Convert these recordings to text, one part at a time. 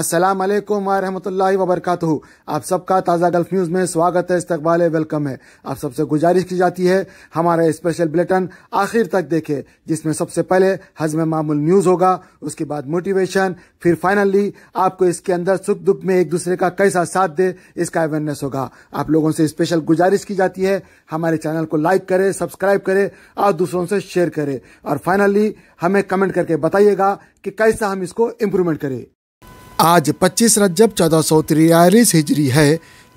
असलम वरहमल वबरक आप सबका ताज़ा गल्फ न्यूज़ में स्वागत है इस्तबाल वेलकम है आप सबसे गुजारिश की जाती है हमारा स्पेशल बुलेटिन आखिर तक देखें जिसमें सबसे पहले हजम मामूल न्यूज़ होगा उसके बाद मोटिवेशन फिर फाइनली आपको इसके अंदर सुख दुख में एक दूसरे का कैसा साथ दे इसका अवेयरनेस होगा आप लोगों से स्पेशल गुजारिश की जाती है हमारे चैनल को लाइक करें सब्सक्राइब करें और दूसरों से शेयर करें और फाइनली हमें कमेंट करके बताइएगा कि कैसा हम इसको इम्प्रूवमेंट करें आज 25 रजब चौदह सौ हिजरी है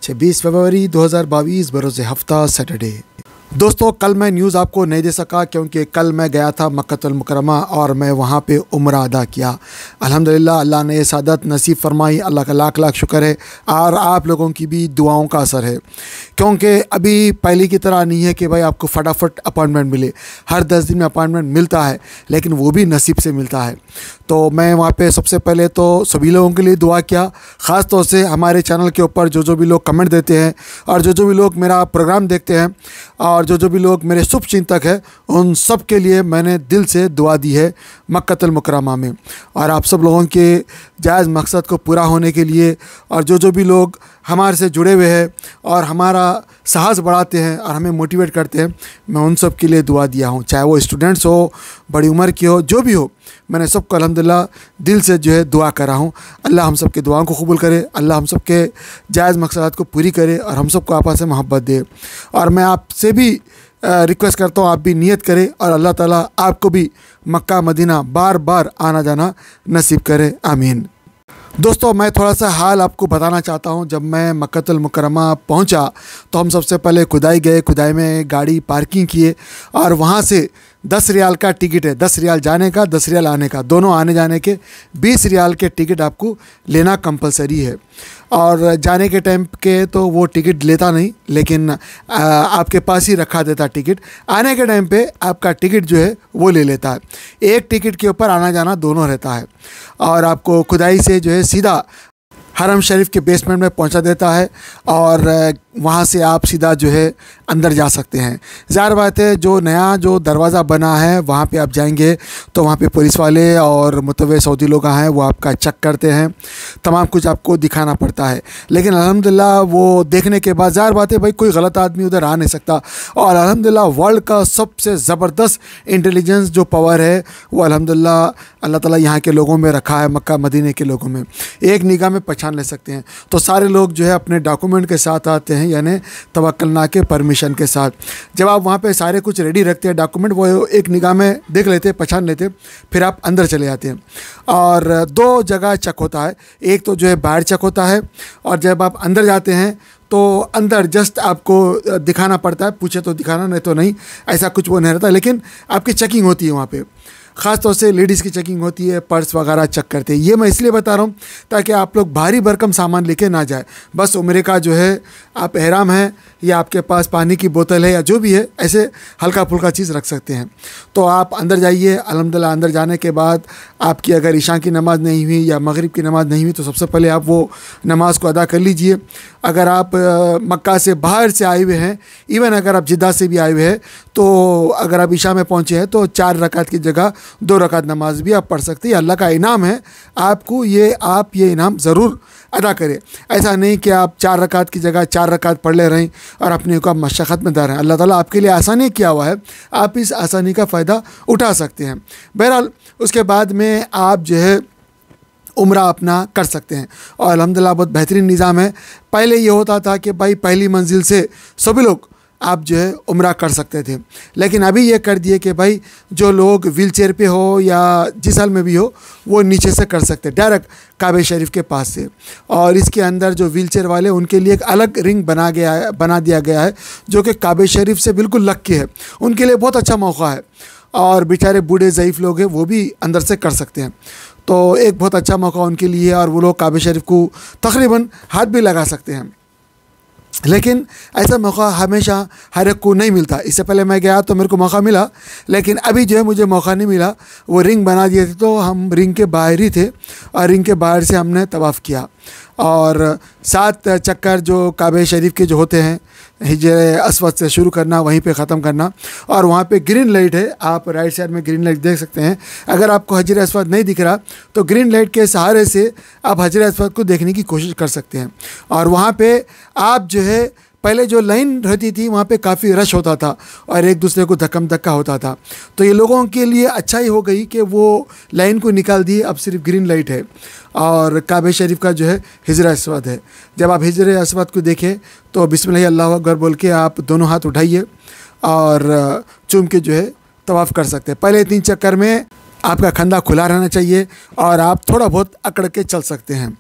छब्बीस फरवरी 2022 बरोज़ हफ्ता सैटरडे दोस्तों कल मैं न्यूज़ आपको नहीं दे सका क्योंकि कल मैं गया था मक्तुलमकरमा और मैं वहाँ पे उम्र अदा किया अल्हम्दुलिल्लाह अल्लाह ने सदत नसीब फरमाई अल्लाह का लाख लाख शुक्र है और आप लोगों की भी दुआओं का असर है क्योंकि अभी पहले की तरह नहीं है कि भाई आपको फटाफट अपॉइंटमेंट मिले हर दस दिन में अपॉइंटमेंट मिलता है लेकिन वो भी नसीब से मिलता है तो मैं वहाँ पर सबसे पहले तो सभी लोगों के लिए दुआ किया ख़ास तौर से हमारे चैनल के ऊपर जो जो भी लोग कमेंट देते हैं और जो जो भी लोग मेरा प्रोग्राम देखते हैं और और जो जो भी लोग मेरे शुभ चिंतक हैं उन सब के लिए मैंने दिल से दुआ दी है मक्तल मुकरमा में और आप सब लोगों के जायज़ मकसद को पूरा होने के लिए और जो जो भी लोग हमारे से जुड़े हुए हैं और हमारा साहस बढ़ाते हैं और हमें मोटिवेट करते हैं मैं उन सब के लिए दुआ दिया हूँ चाहे वो स्टूडेंट्स हो बड़ी उम्र की हो जो भी हो मैंने सबको अलहमदिल्ला दिल से जो है दुआ करा हूँ अल्लाह हम सब के दुआओं को कबूल करे अल्लाह हम सब के जायज़ मकसद को पूरी करे और हम सबको आपस में मोहब्बत दे और मैं आपसे भी रिक्वेस्ट करता हूँ आप भी नियत करें और अल्लाह ताला आपको भी मक्का मदीना बार बार आना जाना नसीब करे आमीन दोस्तों मैं थोड़ा सा हाल आपको बताना चाहता हूँ जब मैं मक्तुल मुकरमा पहुँचा तो हम सबसे पहले खुदाई गए खुदाई में गाड़ी पार्किंग किए और वहाँ से दस रियाल का टिकट है दस रियाल जाने का दस रियाल आने का दोनों आने जाने के बीस रियाल के टिकट आपको लेना कंपलसरी है और जाने के टाइम के तो वो टिकट लेता नहीं लेकिन आपके पास ही रखा देता टिकट आने के टाइम पे आपका टिकट जो है वो ले लेता है एक टिकट के ऊपर आना जाना दोनों रहता है और आपको खुदाई से जो है सीधा हरम शरीफ के बेसमेंट में पहुंचा देता है और वहाँ से आप सीधा जो है अंदर जा सकते हैं ज़ाहिर बात है जो नया जो दरवाज़ा बना है वहाँ पे आप जाएंगे तो वहाँ पे पुलिस वाले और मतलब सऊदी लोग हैं वो आपका चेक करते हैं तमाम कुछ आपको दिखाना पड़ता है लेकिन अलहमदिल्ला वो देखने के बाद ज़ाहिर बात है भाई कोई गलत आदमी उधर आ नहीं सकता और अलहमदिल्ला वर्ल्ड का सबसे ज़बरदस्त इंटेलिजेंस जो पावर है वो अलहमदिल्ला अल्लाह ताला यहाँ के लोगों में रखा है मक्का मदीने के लोगों में एक निगाह में पहचान ले सकते हैं तो सारे लोग जो है अपने डॉक्यूमेंट के साथ आते हैं हैं यानी तवक्लना के परमिशन के साथ जब आप वहाँ पर सारे कुछ रेडी रखते हैं डॉक्यूमेंट वो एक निगाह में देख लेते हैं पहचान लेते हैं फिर आप अंदर चले जाते हैं और दो जगह चक होता है एक तो जो है बाहर चक होता है और जब आप अंदर जाते हैं तो अंदर जस्ट आपको दिखाना पड़ता है पूछे तो दिखाना नहीं तो नहीं ऐसा कुछ वो नहीं रहता लेकिन आपकी चेकिंग होती है वहाँ पे ख़ासतौर से लेडीज़ की चेकिंग होती है पर्स वगैरह चेक करते हैं ये मैं इसलिए बता रहा हूँ ताकि आप लोग भारी भरकम सामान लेके ना जाए बस उम्र का जो है आप एहराम हैं या आपके पास पानी की बोतल है या जो भी है ऐसे हल्का फुल्का चीज़ रख सकते हैं तो आप अंदर जाइए अलहमदिल्ला अंदर जाने के बाद आपकी अगर ईशा की नमाज़ नहीं हुई या मगरब की नमाज़ नहीं हुई तो सबसे पहले आप वो नमाज़ को अदा कर लीजिए अगर आप मक्का से बाहर से आए हुए हैं इवन अगर आप जिद्दा से भी आए हुए हैं तो अगर आप ईशा में पहुँचे हैं तो चार रकात की जगह दो रकात नमाज भी आप पढ़ सकते हैं अल्लाह का इनाम है आपको ये आप ये इनाम ज़रूर अदा करें ऐसा नहीं कि आप चार रकात की जगह चार रकात पढ़ ले रहे हैं और अपने को आप मशक्क़त में डाल रहे हैं अल्लाह ताला आपके लिए आसानी किया हुआ है आप इस आसानी का फ़ायदा उठा सकते हैं बहरहाल उसके बाद में आप जो है उम्र अपना कर सकते हैं और अलहमदिल्ला बहुत बेहतरीन निज़ाम है पहले ये होता था कि भाई पहली मंजिल से सभी लोग आप जो है उम्र कर सकते थे लेकिन अभी ये कर दिए कि भाई जो लोग व्हील चेयर पर हो या जिस हाल में भी हो वो नीचे से कर सकते डायरेक्ट काबे शरीफ के पास से और इसके अंदर जो व्हील चेयर वाले उनके लिए एक अलग रिंग बना गया है बना दिया गया है जो कि काबे शरीफ से बिल्कुल लग के है उनके लिए बहुत अच्छा मौका है और बेचारे बूढ़े ज़यीफ़ लोग हैं वो भी अंदर से कर सकते हैं तो एक बहुत अच्छा मौका उनके लिए है और वो लोग काबे शरीफ को तकरीबन हाथ भी लगा सकते हैं लेकिन ऐसा मौका हमेशा हर एक को नहीं मिलता इससे पहले मैं गया तो मेरे को मौका मिला लेकिन अभी जो है मुझे मौका नहीं मिला वो रिंग बना दिए थे तो हम रिंग के बाहर ही थे और रिंग के बाहर से हमने तवाफ़ किया और सात चक्कर जो काबे शरीफ के जो होते हैं हिजर असवद से शुरू करना वहीं पे ख़त्म करना और वहाँ पे ग्रीन लाइट है आप राइट साइड में ग्रीन लाइट देख सकते हैं अगर आपको हजर असवद नहीं दिख रहा तो ग्रीन लाइट के सहारे से आप हजर असवद को देखने की कोशिश कर सकते हैं और वहाँ पे आप जो है पहले जो लाइन रहती थी वहाँ पे काफ़ी रश होता था और एक दूसरे को धक्कम धक्का होता था तो ये लोगों के लिए अच्छा ही हो गई कि वो लाइन को निकाल दिए अब सिर्फ ग्रीन लाइट है और काबे शरीफ का जो है हिजर असवद है जब आप हिजर असवद को देखें तो बिसमिल्ल अल्लाह अकबर बोल के आप दोनों हाथ उठाइए और चूम के जो है तवाफ़ कर सकते हैं पहले तीन चक्कर में आपका कंधा खुला रहना चाहिए और आप थोड़ा बहुत अकड़ के चल सकते हैं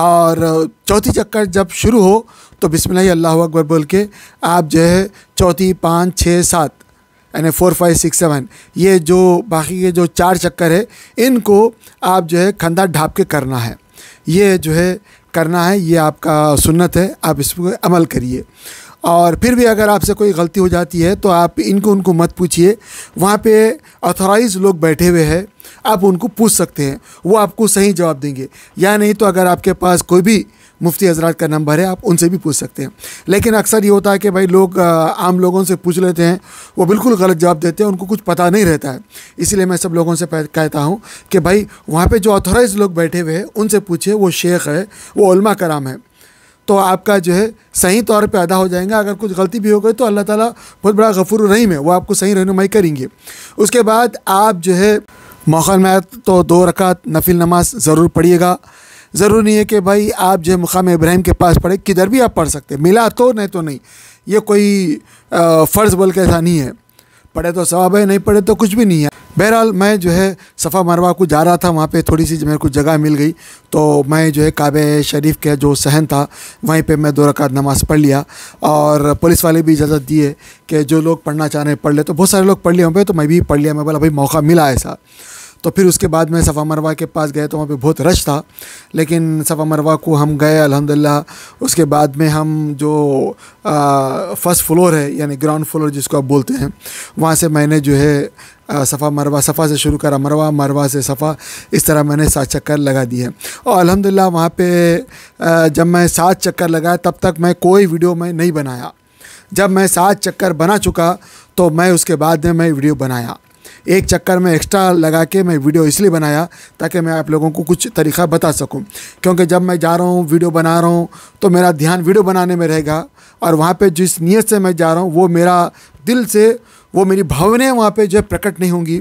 और चौथी चक्कर जब शुरू हो तो बिस्मिल्लाह अल्लाह अकबर बोल के आप जो है चौथी पाँच छः सात यानी फोर फाइव सिक्स सेवन ये जो बाकी के जो चार चक्कर है इनको आप जो है खंदा ढाप के करना है ये जो है करना है ये आपका सुन्नत है आप इसको अमल करिए और फिर भी अगर आपसे कोई गलती हो जाती है तो आप इनको उनको मत पूछिए वहाँ पे ऑथराइज लोग बैठे हुए हैं आप उनको पूछ सकते हैं वो आपको सही जवाब देंगे या नहीं तो अगर आपके पास कोई भी मुफ्ती हजरात का नंबर है आप उनसे भी पूछ सकते हैं लेकिन अक्सर ये होता है कि भाई लोग आम लोगों से पूछ लेते हैं वो बिल्कुल गलत जवाब देते हैं उनको कुछ पता नहीं रहता है इसीलिए मैं सब लोगों से कहता हूँ कि भाई वहाँ पर जो ऑथोराइज लोग बैठे हुए हैं उनसे पूछे वो शेख है वो उलमा कराम है तो आपका जो है सही तौर पे अदा हो जाएगा अगर कुछ गलती भी हो गई तो अल्लाह ताला बहुत बड़ा गफूर रहीम है वो आपको सही रहनुमाई करेंगे उसके बाद आप जो है मौका में तो दो रकात नफिल नमाज ज़रूर पढ़िएगा ज़रूरी नहीं है कि भाई आप जो है मुकाम इब्राहिम के पास पढ़े किधर भी आप पढ़ सकते मिला तो नहीं तो नहीं ये कोई फ़र्ज़ बोल के ऐसा नहीं है पढ़े तो सवाब है नहीं पढ़े तो कुछ भी नहीं है बहरहाल मैं जो है सफ़ा मरवा को जा रहा था वहाँ पे थोड़ी सी मेरे को जगह मिल गई तो मैं जो है काबे शरीफ के जो सहन था वहीं पे मैं दो रकात नमाज़ पढ़ लिया और पुलिस वाले भी इजाज़त दिए कि जो लोग पढ़ना चाह रहे हैं पढ़ ले तो बहुत सारे लोग पढ़ लिए होंगे तो मैं भी पढ़ लिया मैं बोला भाई मौका मिला ऐसा तो फिर उसके बाद मैं सफ़ा मरवा के पास गए तो वहाँ पे बहुत रश था लेकिन सफ़ा मरवा को हम गए अल्हम्दुलिल्लाह उसके बाद में हम जो फर्स्ट फ्लोर है यानी ग्राउंड फ्लोर जिसको आप बोलते हैं वहाँ से मैंने जो है सफ़ा मरवा सफ़ा से शुरू करा मरवा मरवा से सफ़ा इस तरह मैंने सात चक्कर लगा दिए और अलहमदिल्ला वहाँ पर जब मैं सात चक्कर लगाया तब तक मैं कोई वीडियो मैं नहीं बनाया जब मैं सात चक्कर बना चुका तो मैं उसके बाद में मैं वीडियो बनाया एक चक्कर में एक्स्ट्रा लगा के मैं वीडियो इसलिए बनाया ताकि मैं आप लोगों को कुछ तरीका बता सकूँ क्योंकि जब मैं जा रहा हूँ वीडियो बना रहा हूँ तो मेरा ध्यान वीडियो बनाने में रहेगा और वहाँ पर जिस नीयत से मैं जा रहा हूँ वो मेरा दिल से वो मेरी भावनाएं वहाँ पे जो है प्रकट नहीं होंगी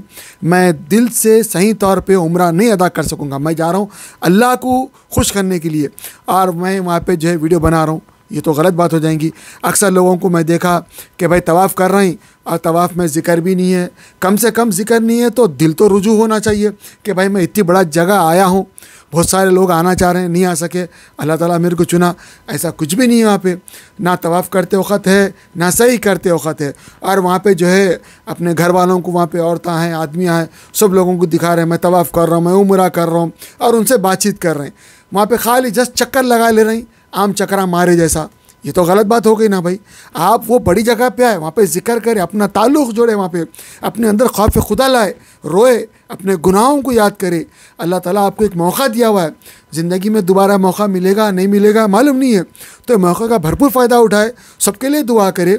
मैं दिल से सही तौर पे उम्र नहीं अदा कर सकूँगा मैं जा रहा हूँ अल्लाह को खुश करने के लिए और मैं वहाँ पे जो है वीडियो बना रहा हूँ ये तो गलत बात हो जाएंगी अक्सर लोगों को मैं देखा कि भाई तवाफ़ कर रहे हैं और तवाफ़ में ज़िक्र भी नहीं है कम से कम ज़िक्र नहीं है तो दिल तो रुजू होना चाहिए कि भाई मैं इतनी बड़ा जगह आया हूँ बहुत सारे लोग आना चाह रहे हैं नहीं आ सके अल्लाह ताला मेरे को चुना ऐसा कुछ भी नहीं है वहाँ पर ना तवाफ़ करते वक्त है ना सही करते वक्त है और वहाँ पर जो है अपने घर वालों को वहाँ पर औरतें हैं आदमियाँ हैं सब लोगों को दिखा रहे हैं मैं तवाफ़ कर रहा हूँ मैं उम्र कर रहा हूँ और उनसे बातचीत कर रहे हैं वहाँ पर खाली जस्ट चक्कर लगा ले रही आम चकरा मारे जैसा ये तो गलत बात हो गई ना भाई आप वो बड़ी जगह पे आए वहाँ पे जिक्र करें अपना ताल्लुक़ जोड़े वहाँ पे अपने अंदर खौफ खुदा लाए रोए अपने गुनाहों को याद करें अल्लाह ताला आपको एक मौका दिया हुआ है ज़िंदगी में दोबारा मौका मिलेगा नहीं मिलेगा मालूम नहीं है तो मौके का भरपूर फ़ायदा उठाए सबके लिए दुआ करे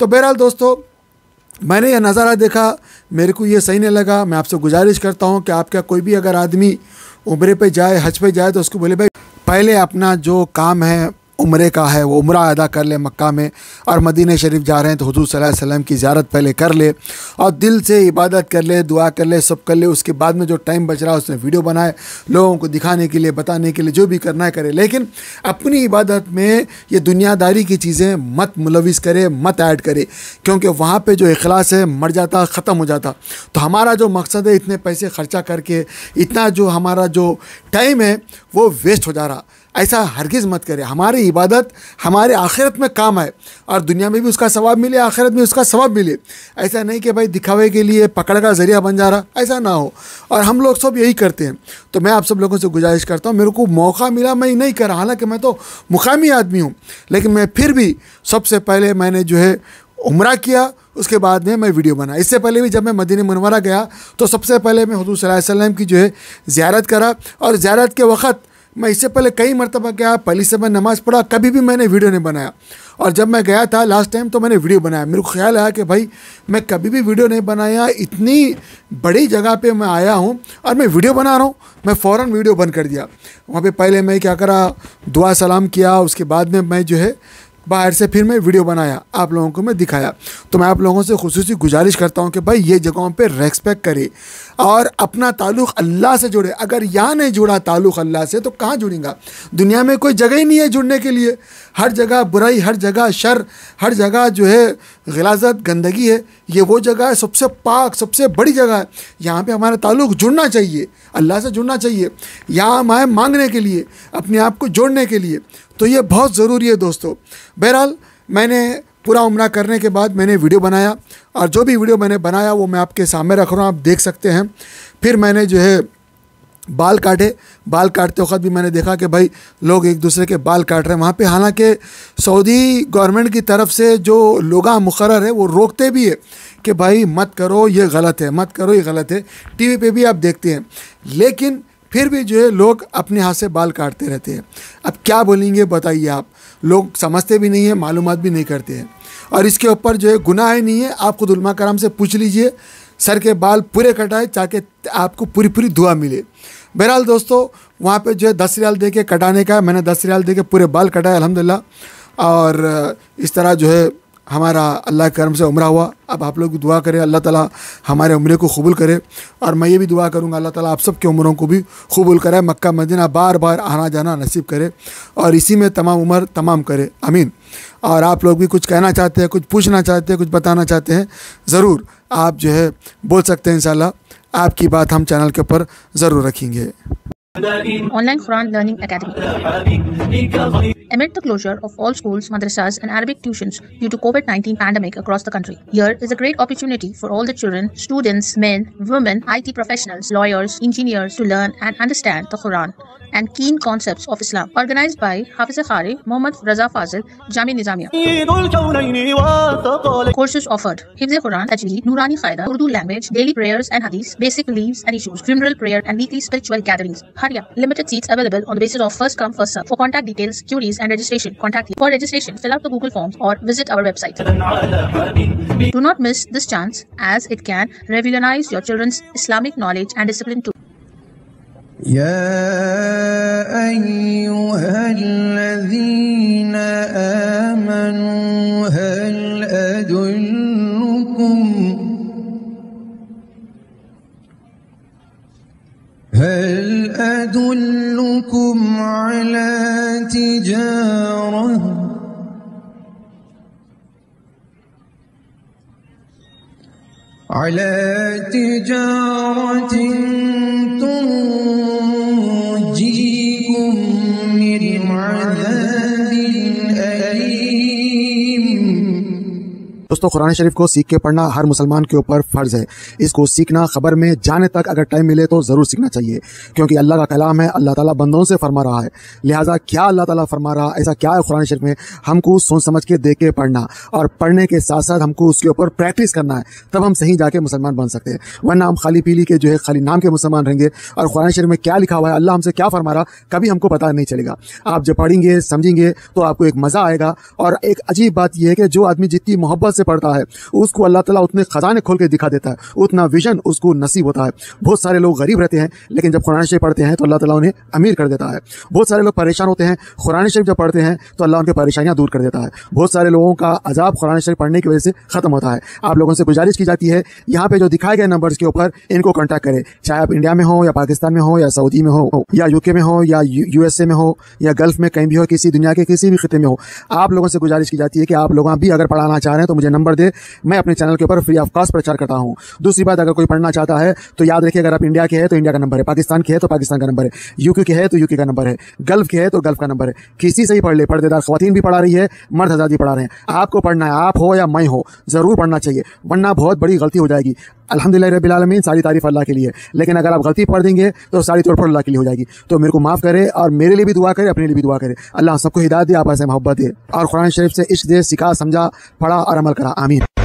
तो बहरहाल दोस्तों मैंने यह नज़ारा देखा मेरे को ये सही नहीं लगा मैं आपसे गुजारिश करता हूँ कि आपका कोई भी अगर आदमी उम्र पर जाए हज पर जाए तो उसको बोले भाई पहले अपना जो काम है उम्र का है वो उम्र अदा कर ले मक्का में और मदीन शरीफ जा रहे हैं तो हजूर वसल्लम की ज्यारत पहले कर ले और दिल से इबादत कर ले दुआ कर ले सब कर ले उसके बाद में जो टाइम बच रहा है उसने वीडियो बनाए लोगों को दिखाने के लिए बताने के लिए जो भी करना है करे लेकिन अपनी इबादत में ये दुनियादारी की चीज़ें मत मुलविस करे मत ऐड करे क्योंकि वहाँ पर जो अखलास है मर जाता ख़त्म हो जाता तो हमारा जो मकसद है इतने पैसे ख़र्चा करके इतना जो हमारा जो टाइम है वो वेस्ट हो जा रहा ऐसा हरगिज़ मत करे हमारी इबादत हमारे आखिरत में काम आए और दुनिया में भी उसका सवाब मिले आखिरत में उसका सवाब मिले ऐसा नहीं कि भाई दिखावे के लिए पकड़ का ज़रिया बन जा रहा ऐसा ना हो और हम लोग सब यही करते हैं तो मैं आप सब लोगों से गुजारिश करता हूँ मेरे को मौका मिला मैं नहीं कर हालाँकि मैं तो मुकामी आदमी हूँ लेकिन मैं फिर भी सबसे पहले मैंने जो है उम्र किया उसके बाद में मैं वीडियो बना इससे पहले भी जब मैं मदीन मनवरा गया तो सबसे पहले मैं हजू सल्लम की जो है ज़्यारत करा और ज़्यारत के वक्त मैं इससे पहले कई मरतबा गया पहली से मैं नमाज़ पढ़ा कभी भी मैंने वीडियो नहीं बनाया और जब मैं गया था लास्ट टाइम तो मैंने वीडियो बनाया मेरे को ख्याल आया कि भाई मैं कभी भी वीडियो नहीं बनाया इतनी बड़ी जगह पे मैं आया हूँ और मैं वीडियो बना रहा हूँ मैं फ़ौर वीडियो बंद कर दिया वहाँ पर पहले मैं क्या करा दुआ सलाम किया उसके बाद में मैं जो है बाहर से फिर मैं वीडियो बनाया आप लोगों को मैं दिखाया तो मैं आप लोगों से खसूस गुजारिश करता हूँ कि भाई ये जगहों पर रेस्पेक्ट करे और अपना ताल्लुक़ अल्लाह से जुड़े अगर यहाँ नहीं जुड़ा ताल्लुक़ अल्लाह से तो कहाँ जुड़ेगा दुनिया में कोई जगह ही नहीं है जुड़ने के लिए हर जगह बुराई हर जगह शर हर जगह जो है गलाजत गंदगी है ये वो जगह है सबसे पाक सबसे बड़ी जगह है यहाँ पे हमारा ताल्लुक़ जुड़ना चाहिए अल्लाह से जुड़ना चाहिए यहाँ हम आए मांगने के लिए अपने आप को जोड़ने के लिए तो ये बहुत ज़रूरी है दोस्तों बहरहाल मैंने पूरा उम्र करने के बाद मैंने वीडियो बनाया और जो भी वीडियो मैंने बनाया वो मैं आपके सामने रख रहा हूँ आप देख सकते हैं फिर मैंने जो है बाल काटे बाल काटते वक्त भी मैंने देखा कि भाई लोग एक दूसरे के बाल काट रहे हैं वहाँ पे हालांकि सऊदी गवर्नमेंट की तरफ से जो लोगा मुकर है वो रोकते भी है कि भाई मत करो ये गलत है मत करो ये गलत है टीवी पे भी आप देखते हैं लेकिन फिर भी जो है लोग अपने हाथ से बाल काटते रहते हैं अब क्या बोलेंगे बताइए आप लोग समझते भी नहीं हैं मालूम भी नहीं करते हैं और इसके ऊपर जो है गुनाह ही नहीं है आप खुद उलमा कराम से पूछ लीजिए सर के बाल पूरे कटाए ताकि आपको पूरी पूरी दुआ मिले बहरहाल दोस्तों वहाँ पे जो है दस रियाल दे के कटाने का मैंने दस रियाल दे के पूरे बाल कटाए अलहमदिल्ला और इस तरह जो है हमारा अल्लाह करम से उम्र हुआ अब आप लोग दुआ करें अल्लाह ताला हमारे उम्र को कबूल करे और मैं ये भी दुआ करूँगा अल्लाह ताला आप सब के उम्रों को भी कबूल करे मक्का मदीना बार बार आना जाना नसीब करे और इसी में तमाम उम्र तमाम करे अमीन और आप लोग भी कुछ कहना चाहते हैं कुछ पूछना चाहते हैं कुछ बताना चाहते हैं ज़रूर आप जो है बोल सकते हैं इन आपकी बात हम चैनल के ऊपर ज़रूर रखेंगे Online Quran Learning Academy. Amid the closure of all schools, madrasas and Arabic tuitions due to COVID-19 pandemic across the country, here is a great opportunity for all the children, students, men, women, IT professionals, lawyers, engineers to learn and understand the Quran and keen concepts of Islam. Organized by Hafiz Khari, Muhammad Raza Fazil, Jami Nizamia. Courses offered Hifz Quran, Tajweed, Nurani Qaida, Urdu language, daily prayers and hadith, basic beliefs and issues, funeral prayer and weekly spiritual gatherings. Limited seats available on the basis of first come first serve. For contact details, queries and registration, contact For registration, fill out the Google forms or visit our website. Do not miss this chance as it can revolutionize your children's Islamic knowledge and discipline too. يا أيها الذين آمنوا أدلكم على تجارة على تجارة दोस्तों कुरान शरीफ को सीख के पढ़ना हर मुसलमान के ऊपर फर्ज है इसको सीखना खबर में जाने तक अगर टाइम मिले तो ज़रूर सीखना चाहिए क्योंकि अल्लाह का कलाम है अल्लाह ताला बंदों से फरमा रहा है लिहाजा क्या अल्लाह ताला फरमा रहा ऐसा क्या है कुरान शरीफ में हमको सोच समझ के देख के पढ़ना और पढ़ने के साथ साथ हमको उसके ऊपर प्रैक्टिस करना है तब हम सही जाके मुसलमान बन सकते हैं वरना हम खाली पीली के जो है खाली नाम के मुसलमान रहेंगे और कुरान शरीफ में क्या लिखा हुआ है अल्लाह हमसे क्या फरमा रहा कभी हमको पता नहीं चलेगा आप जब पढ़ेंगे समझेंगे तो आपको एक मज़ा आएगा और एक अजीब बात यह है कि जो आदमी जितनी मोहब्बत से पढ़ता है उसको अल्लाह तला उतने खजाने खोल के दिखा देता है उतना विजन उसको नसीब होता है बहुत सारे लोग गरीब रहते हैं लेकिन जब कुरान शरीफ पढ़ते हैं तो अल्लाह तला उन्हें अमीर कर देता है बहुत सारे लोग परेशान होते हैं कुरान शरीफ जब पढ़ते हैं तो अल्लाह उनकी परेशानियाँ दूर कर देता है बहुत सारे लोगों का अजाब कुरान शरीफ पढ़ने की वजह से ख़त्म होता है आप लोगों से गुजारिश की जाती है यहाँ पे जो दिखाए गए नंबर के ऊपर इनको कॉन्टैक्ट करें चाहे आप इंडिया में हो या पाकिस्तान में हो या सऊदी में हो या यूके में हो या यूएसए में हो या गल्फ में कहीं भी हो किसी दुनिया के किसी भी खिते में हो आप लोगों से गुजारिश की जाती है कि आप लोग भी अगर पढ़ाना चाह रहे हैं तो मुझे मुझे नंबर दे मैं अपने चैनल के ऊपर फ्री ऑफ कॉस्ट प्रचार करता हूँ दूसरी बात अगर कोई पढ़ना चाहता है तो याद रखिए अगर आप इंडिया के हैं तो इंडिया का नंबर है पाकिस्तान के है तो पाकिस्तान का नंबर है यूके के तो है तो यूके का नंबर है गल्फ के है तो गल्फ का नंबर है किसी से ही पढ़ ले पर्देदार खातन भी पढ़ा रही है मर्द आज़ादी पढ़ा रहे हैं आपको पढ़ना है आप हो या मैं हो ज़रूर पढ़ना चाहिए वरना बहुत बड़ी गलती हो जाएगी अलहमदिल्ला रबीआलमीन सारी तारीफ अल्लाह के लिए लेकिन अगर आप गलती पढ़ देंगे तो सारी तौर पर अल्लाह के लिए हो जाएगी तो मेरे को माफ़ करे और मेरे लिए भी दुआ करे अपने लिए भी दुआ करे अल्लाह सबको हिदायत दे आप ऐसे मोहब्बत दे और कुरान शरीफ से इश्क दे सिखा समझा पढ़ा और अमल करा आमीन